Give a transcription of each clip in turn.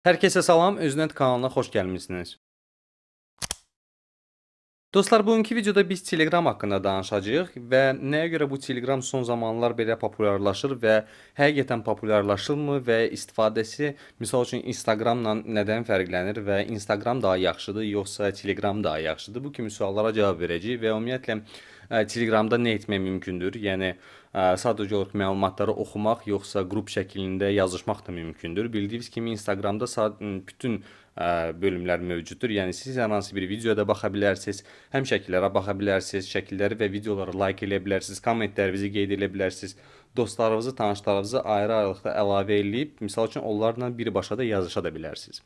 Hər kəsə salam, Öznet kanalına xoş gəlmisiniz. Dostlar, bugünkü videoda biz Telegram haqqında danışacağıq və nəyə görə bu Telegram son zamanlar belə populyarlaşır və həqiqətən populyarlaşırmı və istifadəsi, misal üçün, Instagramla nədən fərqlənir və Instagram daha yaxşıdır, yoxsa Telegram daha yaxşıdır? Bu kimi suallara cavab verəcəyik və ümumiyyətlə, e, Telegramda nə etmək mümkündür? Yəni, sadəcə olaraq məlumatları oxumaq yoxsa qrup şəklində yazışmaq da mümkündür. Bildiyiniz kimi Instagramda bütün bölümlər mövcuddur. Yəni siz hər hansı bir videoda baxa bilərsiniz, həm şəkillərə baxa bilərsiniz, şəkilləri və videoları layk like eləyə bilərsiniz, kommentlərinizi qeyd eləyə bilərsiniz. Dostlarınızı, tanışlarınızı ayrı-ayrılıqda əlavə eləyib, məsəl üçün onlarla birbaşa da yazışa da bilərsiniz.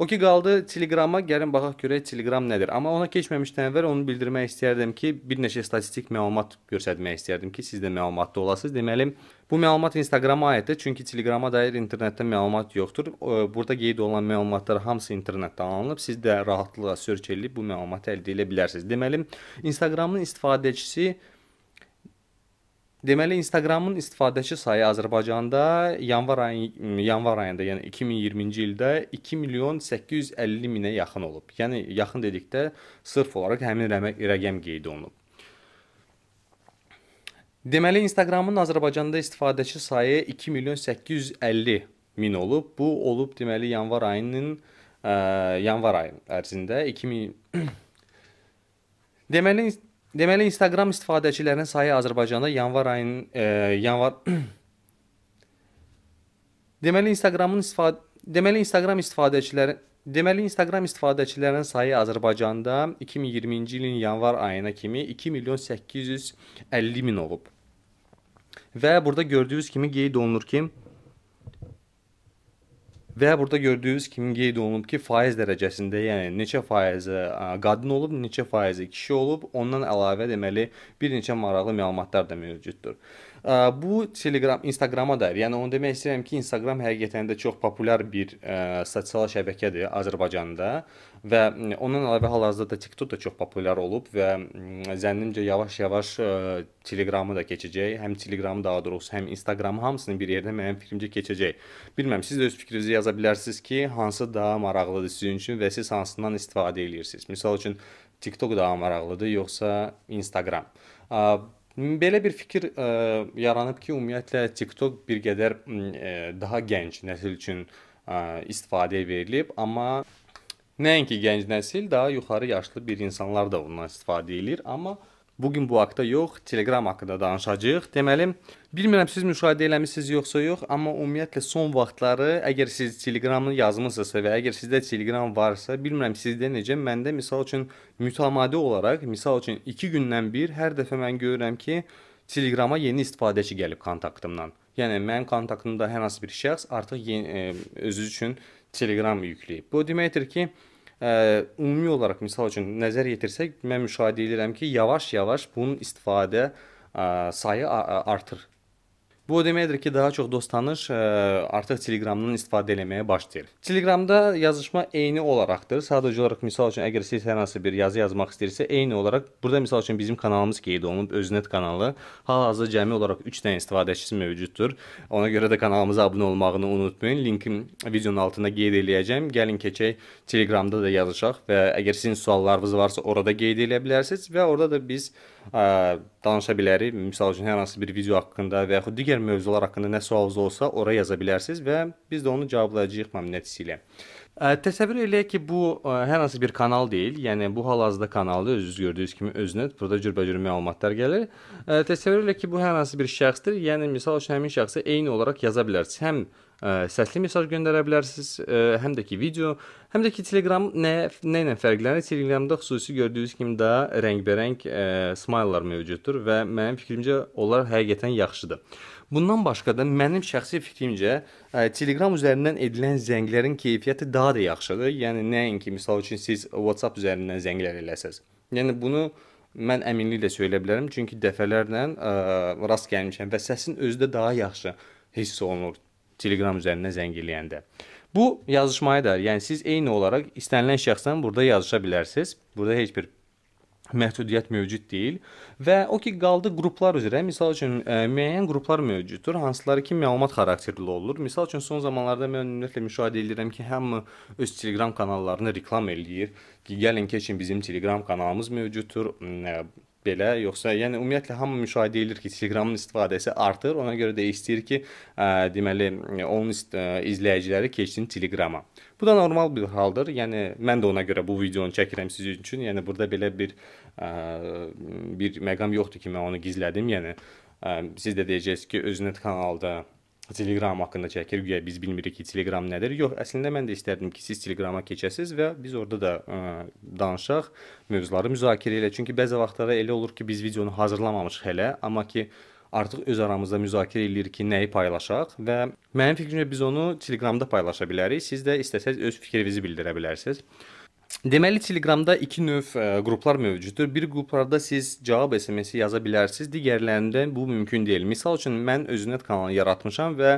O ki qaldı Telegram'a, gəlin baxaq görək Telegram nədir. Amma ona keçməmişdən əvvəl onu bildirmək istərdim ki, bir neçə statistik məlumat göstərmək istərdim ki, siz də məlumatlı olasınız. Deməli, bu məlumat Instagrama aiddir, çünki Telegrama dair internetdə məlumat yoxdur. Burada qeyd olunan məlumatlar hamısı internetdən alınıb. Siz də rahatlıqla search edib bu məlumatı əldə edə bilərsiniz. Deməli, Instagramın istifadəçisi Deməli Instagramın istifadəçi sayı Azərbaycanda yanvar ayı yanvar ayında, yəni 2020-ci ildə 2 milyon 850 minə yaxın olub. Yəni yaxın dedikdə sırf olaraq həmin rəqəm qeyd olunub. Deməli Instagramın Azərbaycanda istifadəçi sayı 2 milyon 850 min olub. Bu olub deməli yanvar ayının ə, e, yanvar ayı ərzində 2000 Deməli Deməli Instagram istifadəçilərinin sayı Azərbaycanda yanvar ayının e, yanvar Deməli Instagramın istifadə Deməli Instagram istifadəçiləri Deməli Instagram istifadəçilərinin sayı Azərbaycanda 2020-ci ilin yanvar ayına kimi 2 milyon 850 min olub. Və burada gördüyünüz kimi qeyd olunur ki, Və burada gördüyünüz kimi qeyd olunub ki, faiz dərəcəsində, yəni neçə faizi qadın e, olub, neçə faizi kişi olub, ondan əlavə deməli bir neçə maraqlı məlumatlar da mövcuddur. Bu Telegram, Instagrama da, yəni onu demək istəyirəm ki, Instagram həqiqətən də çox populyar bir ə, e, sosial şəbəkədir Azərbaycanda və onun əlavə hal-hazırda da TikTok da çox populyar olub və zənnimcə yavaş-yavaş e, Telegramı da keçəcək. Həm Telegramı daha doğrusu, həm Instagramı hamısını bir yerdə mənim fikrimcə keçəcək. Bilmirəm, siz də öz fikrinizi yaza bilərsiniz ki, hansı daha maraqlıdır sizin üçün və siz hansından istifadə edirsiniz. Məsəl üçün TikTok daha maraqlıdır yoxsa Instagram? Belə bir fikir ə, e, yaranıb ki, ümumiyyətlə TikTok bir qədər ə, e, daha gənc nəsil üçün ə, e, istifadəyə verilib, amma nəinki gənc nəsil, daha yuxarı yaşlı bir insanlar da bundan istifadə eləyir, amma bu gün bu haqqda yox, Telegram haqqında danışacağıq. Deməli, bilmirəm siz müşahidə eləmisiniz yoxsa yox, amma ümumiyyətlə son vaxtları əgər siz Telegramı yazmısınızsa və əgər sizdə Telegram varsa, bilmirəm sizdə necə, məndə misal üçün mütəmadi olaraq, misal üçün 2 gündən bir hər dəfə mən görürəm ki, Telegrama yeni istifadəçi gəlib kontaktımdan. Yəni mənim kontaktımda hər hansı bir şəxs artıq yeni, ə, e, özü üçün Telegram yükləyib. Bu deməkdir ki, ə, ümumi olaraq misal üçün nəzər yetirsək, mən müşahidə edirəm ki, yavaş-yavaş bunun istifadə ə, sayı artır. Bu o deməkdir ki, daha çox dost tanış ə, artıq Telegramdan istifadə etməyə başlayır. Telegramda yazışma eyni olaraqdır. Sadəcə olaraq misal üçün əgər siz hər hansı bir yazı yazmaq istəyirsə, eyni olaraq burada misal üçün bizim kanalımız qeyd olunub, Öznet kanalı. Hal-hazırda cəmi olaraq 3 dənə istifadəçisi mövcuddur. Ona görə də kanalımıza abunə olmağını unutmayın. Linkim videonun altında qeyd eləyəcəm. Gəlin keçək Telegramda da yazışaq və əgər sizin suallarınız varsa orada qeyd edə bilərsiniz və orada da biz ə, danışa bilərik. Məsəl üçün hər hansı bir video haqqında və yaxud digər mövzular haqqında nə sualınız olsa, ora yaza bilərsiniz və biz də onu cavablayacağıq məmnuniyyət ilə. Ə, təsəvvür eləyək ki, bu ə, hər hansı bir kanal deyil. Yəni bu hal-hazırda kanalda özünüz gördüyünüz kimi özünə burada cürbəcür məlumatlar gəlir. Ə, təsəvvür eləyək ki, bu hər hansı bir şəxsdir. Yəni məsəl üçün həmin şəxsə eyni olaraq yaza bilərsiniz. Həm səsli mesaj göndərə bilərsiniz, həm də ki video, həm də ki Telegram nə nə ilə fərqlənir? Telegramda xüsusi gördüyünüz kimi də rəngbərəng smaylar mövcuddur və mənim fikrimcə onlar həqiqətən yaxşıdır. Bundan başqa da mənim şəxsi fikrimcə Telegram üzərindən edilən zənglərin keyfiyyəti daha da yaxşıdır. Yəni nəinki məsəl üçün siz WhatsApp üzərindən zənglər eləsəz. Yəni bunu mən əminliklə söyləyə bilərəm, çünki dəfələrlə ə, rast gəlmişəm və səsin özü də daha yaxşı hiss olunur. Telegram üzərindən zəng eləyəndə. Bu yazışmaya da, yəni siz eyni olaraq istənilən şəxsdən burada yazışa bilərsiniz. Burada heç bir məhdudiyyət mövcud deyil və o ki qaldı qruplar üzrə, məsəl üçün ə, e, müəyyən qruplar mövcuddur, hansıları ki məlumat xarakterli olur. Məsəl üçün son zamanlarda mən ümumiyyətlə müşahidə edirəm ki, hamı öz Telegram kanallarını reklam eləyir ki, gəlin keçin bizim Telegram kanalımız mövcuddur. Ə, belə, yoxsa yəni ümumiyyətlə hamı müşahidə edir ki, Telegramın istifadəsi artır. Ona görə də istəyir ki, ə, deməli, onun izləyiciləri keçsin Telegrama. Bu da normal bir haldır. Yəni mən də ona görə bu videonu çəkirəm sizin üçün. Yəni burada belə bir ə, bir məqam yoxdur ki, mən onu gizlədim. Yəni ə, siz də deyəcəksiniz ki, özünət kanalda Telegram haqqında çəkir. Güya biz bilmirik ki, Telegram nədir. Yox, əslində mən də istərdim ki, siz Telegrama keçəsiz və biz orada da ə, e, danışaq, mövzuları müzakirə elə. Çünki bəzi vaxtlarda elə olur ki, biz videonu hazırlamamışıq hələ, amma ki artıq öz aramızda müzakirə eləyirik ki, nəyi paylaşaq və mənim fikrimcə biz onu Telegramda paylaşa bilərik. Siz də istəsəz öz fikrinizi bildirə bilərsiniz. Deməli Telegramda iki növ ə, e, qruplar mövcuddur. Bir qruplarda siz cavab SMS-i yaza bilərsiniz, digərlərində bu mümkün deyil. Məsəl üçün mən özünət kanalı yaratmışam və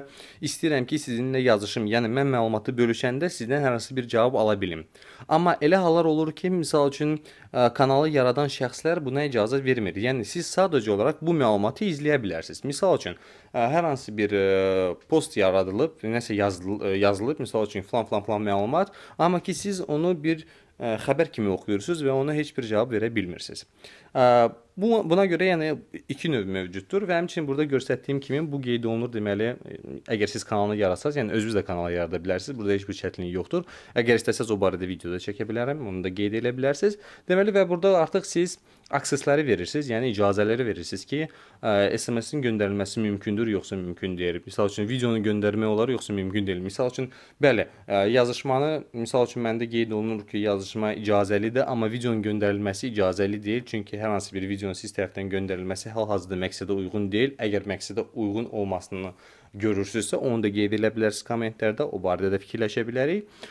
istəyirəm ki, sizinlə yazışım, yəni mən məlumatı bölüşəndə sizdən hər hansı bir cavab ala bilim. Amma elə hallar olur ki, məsəl üçün ə, e, kanalı yaradan şəxslər buna icazə vermir. Yəni siz sadəcə olaraq bu məlumatı izləyə bilərsiniz. Məsəl üçün ə, e, hər hansı bir ə, post yaradılıb, nəsə yazılıb, yazılıb, məsəl üçün falan falan falan məlumat, amma ki siz onu bir ə, xəbər e, kimi oxuyursunuz və ona heç bir cavab verə bilmirsiniz. Bu buna görə yəni iki növ mövcuddur və həmçinin burada göstərdiyim kimi bu qeyd olunur deməli, e, əgər siz kanalını yaratsaz, yəni özünüz də kanala yarada bilərsiniz. Burada heç bir çətinlik yoxdur. Əgər istəsəz o barədə video da çəkə bilərəm, onu da qeyd edə bilərsiniz. Deməli və burada artıq siz aksesləri verirsiniz, yəni icazələri verirsiniz ki, e, SMS-in göndərilməsi mümkündür, yoxsa mümkün deyil. Məsəl üçün videonu göndərmək olar, yoxsa mümkün deyil. Məsəl üçün bəli, e, yazışmanı məsəl üçün məndə qeyd olunur ki, yazışma icazəlidir, amma videonun göndərilməsi icazəli deyil, çünki hər hansı bir videonun siz tərəfdən göndərilməsi hal-hazırda məqsədə uyğun deyil. Əgər məqsədə uyğun olmasını görürsünüzsə, onu da qeyd edə bilərsiniz kommentlərdə. O barədə də fikirləşə bilərik.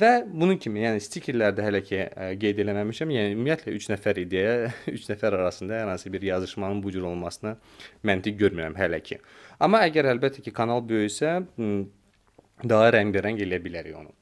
Və bunun kimi, yəni stikerlərdə hələ ki qeyd eləməmişəm. Yəni ümumiyyətlə 3 nəfər idəyə, 3 nəfər arasında hər hansı bir yazışmanın bu cür olmasını məntiq görmürəm hələ ki. Amma əgər əlbəttə ki kanal böyüsə, hmm, daha rəngbərəng eləyə bilərik onu.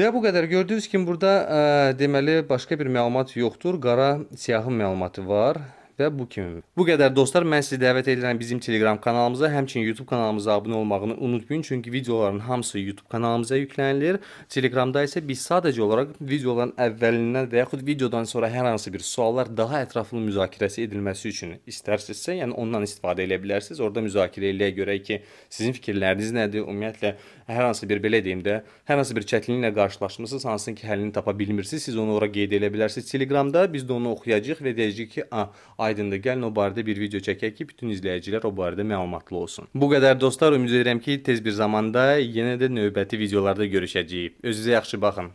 Və bu qədər gördüyünüz kimi burada ə, deməli başqa bir məlumat yoxdur. Qara siyahı məlumatı var və bu kimi. Bu qədər dostlar, mən sizi dəvət edirəm bizim Telegram kanalımıza, həmçinin YouTube kanalımıza abunə olmağını unutmayın, çünki videoların hamısı YouTube kanalımıza yükllənilir. Telegramda isə biz sadəcə olaraq videoların əvvəlindən və yaxud videodan sonra hər hansı bir suallar daha ətraflı müzakirəsi edilməsi üçün istərsinizsə, yəni ondan istifadə edə bilərsiniz. Orada müzakirə eləyə görə ki, sizin fikirləriniz nədir? Ümumiyyətlə hər hansı bir belə deyim də, hər hansı bir çətinliklə qarşılaşmısınız, hansının ki, həllini tapa bilmirsiniz, siz onu ora qeyd edə bilərsiniz Telegramda. Biz də onu oxuyacağıq və deyəcəyik ki, a, aydındır. Gəlin o barədə bir video çəkək ki, bütün izləyicilər o barədə məlumatlı olsun. Bu qədər dostlar, ümid edirəm ki, tez bir zamanda yenə də növbəti videolarda görüşəcəyik. Özünüzə yaxşı baxın.